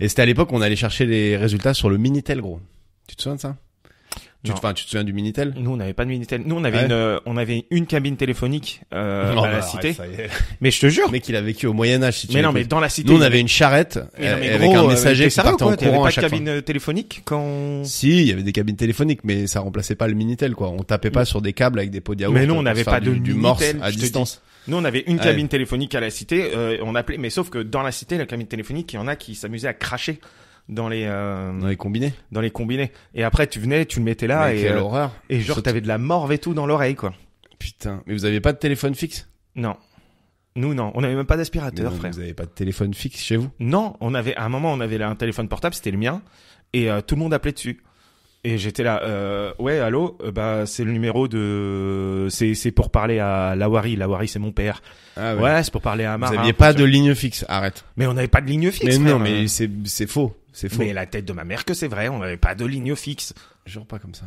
Et c'était à l'époque on allait chercher les résultats sur le Minitel, gros. Tu te souviens de ça tu te, tu te souviens du Minitel Nous, on n'avait pas de Minitel. Nous, on avait une, euh, on avait une cabine téléphonique euh, bah la cité. mais je te jure. Mais qu'il a vécu au Moyen Âge. Si tu mais non, mais dans la cité. Nous, on avait une charrette avec un euh, messager qui partait en courant. Il n'y avait pas de cabine euh, téléphonique quand. Si, il y avait des cabines téléphoniques, mais ça remplaçait pas le Minitel, quoi. On tapait pas mm. sur des câbles avec des pots Mais non, on n'avait pas de du, Minitel, du morse à distance. Nous, on avait une cabine téléphonique à la cité, euh, on appelait, mais sauf que dans la cité, la cabine téléphonique, il y en a qui s'amusaient à cracher dans les euh, dans les combinés dans les combinés et après tu venais tu le mettais là et quelle euh, horreur et genre t'avais de la morve et tout dans l'oreille quoi putain mais vous avez pas de téléphone fixe non nous, non. On n'avait même pas d'aspirateur, frère. Vous n'avez pas de téléphone fixe chez vous Non, on avait, à un moment, on avait un téléphone portable, c'était le mien, et tout le monde appelait dessus. Et j'étais là, euh, ouais, allô, euh, bah c'est le numéro de, c'est c'est pour parler à Lawari. Lawari, c'est mon père. Ah ouais, c'est pour parler à Amara. Vous n'aviez pas de ligne fixe, arrête. Mais on n'avait pas de ligne fixe. Mais non, mais c'est c'est faux, c'est faux. Mais la tête de ma mère que c'est vrai, on n'avait pas de ligne fixe. Genre pas comme ça.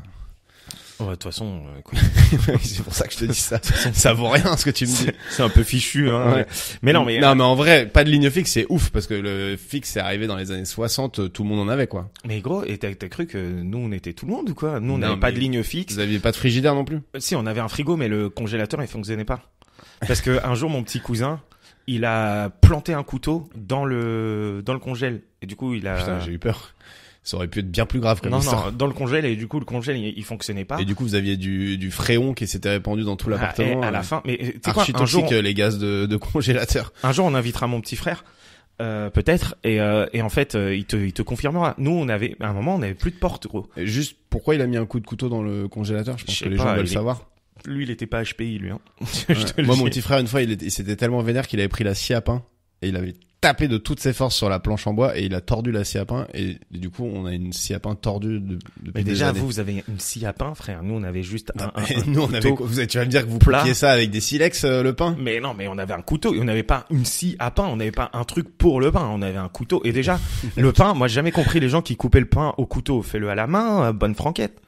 De toute façon, euh, c'est pour ça que je te dis ça. ça vaut rien ce que tu me dis. C'est un peu fichu. Hein. Mais non, mais non, mais en vrai, pas de ligne fixe, c'est ouf parce que le fixe est arrivé dans les années 60, euh, tout le monde en avait quoi. Mais gros, t'as cru que nous on était tout le monde ou quoi Nous on n'avait pas de ligne fixe. Vous aviez pas de frigidaire non plus Si, on avait un frigo, mais le congélateur il fonctionnait pas. Parce que un jour, mon petit cousin, il a planté un couteau dans le dans le congèle et du coup il a. Putain, j'ai eu peur. Ça aurait pu être bien plus grave que non, Non, dans le congélateur et du coup le congélateur il, il fonctionnait pas. Et du coup vous aviez du, du fréon qui s'était répandu dans tout ah, l'appartement. Ah, à la euh, fin, mais c'est quoi un jour, euh, les gaz de, de congélateur. Un jour on invitera mon petit frère. Euh, peut-être et, euh, et en fait euh, il te il te confirmera. Nous on avait à un moment on avait plus de porte gros. juste pourquoi il a mis un coup de couteau dans le congélateur Je pense que les gens veulent savoir. Lui il était pas HPI lui. Hein. Moi mon petit frère une fois il, était, il s'était tellement vénère qu'il avait pris la scie à pain et il avait tapé de toutes ses forces sur la planche en bois et il a tordu la scie à pain et du coup on a une scie à pain tordue de, mais déjà vous vous avez une scie à pain frère nous on avait juste un, nous on vous tu vas me dire que vous plaquiez ça avec des silex euh, le pain mais non mais on avait un couteau et on n'avait pas une scie à pain on n'avait pas un truc pour le pain on avait un couteau et déjà le pain moi j'ai jamais compris les gens qui coupaient le pain au couteau fais-le à la main euh, bonne franquette